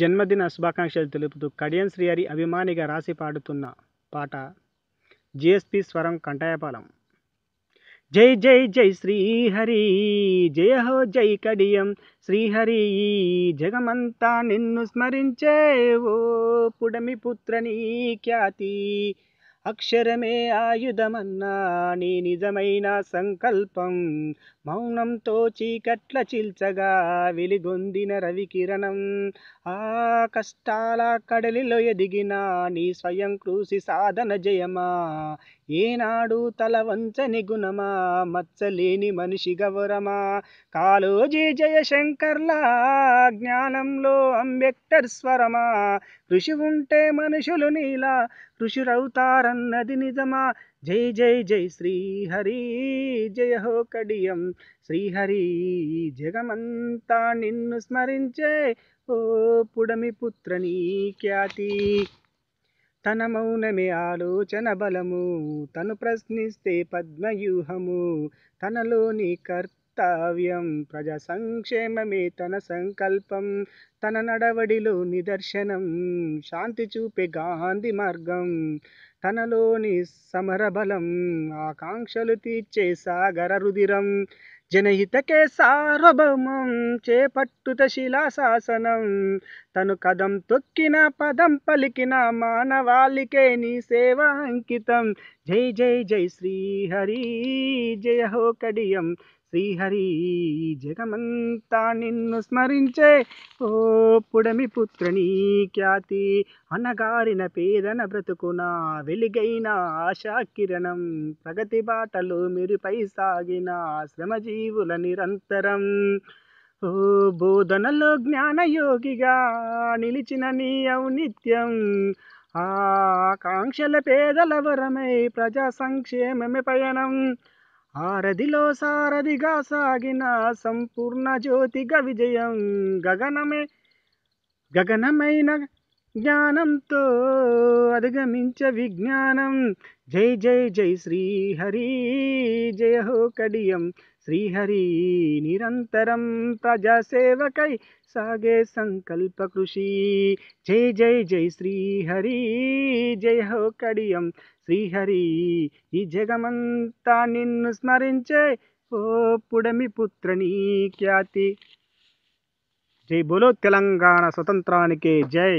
జన్మదిన శుభాకాంక్షలు తెలుపుతూ కడియం శ్రీహరి అభిమానిగా రాసి పాడుతున్న పాట జిఎస్పి స్వరం కంటాయపాలెం జై జై జై శ్రీహరి జయ హో జై కడియం శ్రీహరి జగమంతా నిన్ను స్మరించే ఓ పుడమి పుత్రని ఖ్యాతి అక్షరమే ఆయుధమన్నా నీ నిజమైన సంకల్పం మౌనంతో చీకట్ల చిల్చగా వెలిగొందిన రవికిరణం ఆ కష్టాల కడలిలో ఎదిగిన నీ స్వయం క్రూసి సాధన జయమా ఏనాడు తల వంచని గుణమా మచ్చలేని మనిషి గౌరమా కాలోజీ జయశంకర్లా జ్ఞానంలో అంబెక్టర్ స్వరమా కృషి ఉంటే మనుషులు నీలా ఋషులవుతారన్నది నిజమా జై జై జై శ్రీహరి జయ హో కడియం శ్రీహరి జగమంతా నిన్ను స్మరించే ఓ పుడమి పుత్రనీ ఖ్యాతి తన మౌనమే ఆలోచన బలము తను ప్రశ్నిస్తే పద్మయూహము తనలోని కర్త కర్తవ్యం ప్రజా సంక్షేమమే తన సంకల్పం తన నడవడిలో నిదర్శనం శాంతి చూపే గాంధీ మార్గం తనలోని సమరబలం ఆకాంక్షలు తీర్చే సాగర రుధిరం జనహితకే సార్వభౌమం చేపట్టుత శిలాశాసనం తను కదం తొక్కిన పదం పలికిన మానవాళికే నీ సేవ అంకితం జై జై జై శ్రీహరి జయ హో కడియం శ్రీహరి జగమంతా నిన్ను స్మరించే ఓ పుడమి పుత్రుని ఖ్యాతి అనగారిన పేదన బ్రతుకున ఆశా ఆశాకిరణం ప్రగతి బాటలు పై సాగిన శ్రమజీ జీవుల నిరంతరం ఓ బోధనలో జ్ఞానయోగిగా నిలిచిన నీ ఔనిత్యం ఆకాంక్షల పేదల వరమై ప్రజా సంక్షేమమే పయనం ఆరదిలో సారథిగా సాగిన సంపూర్ణ జ్యోతిగా విజయం గగనమే గగనమైన జ్ఞానంతో అధిగమించ విజ్ఞానం జై జై జై శ్రీహరి జయ హో కడియం శ్రీహరి నిరంతరం ప్రజాసేవకై సాగే సంకల్ప కృషి జై జై జై శ్రీహరి జయ హో కడియం శ్రీహరి ఈ జగమంతా నిన్ను స్మరించే ఓ పుడమి పుత్రని ఖ్యాతి జై బోలో తెలంగాణ స్వతంత్రానికి జై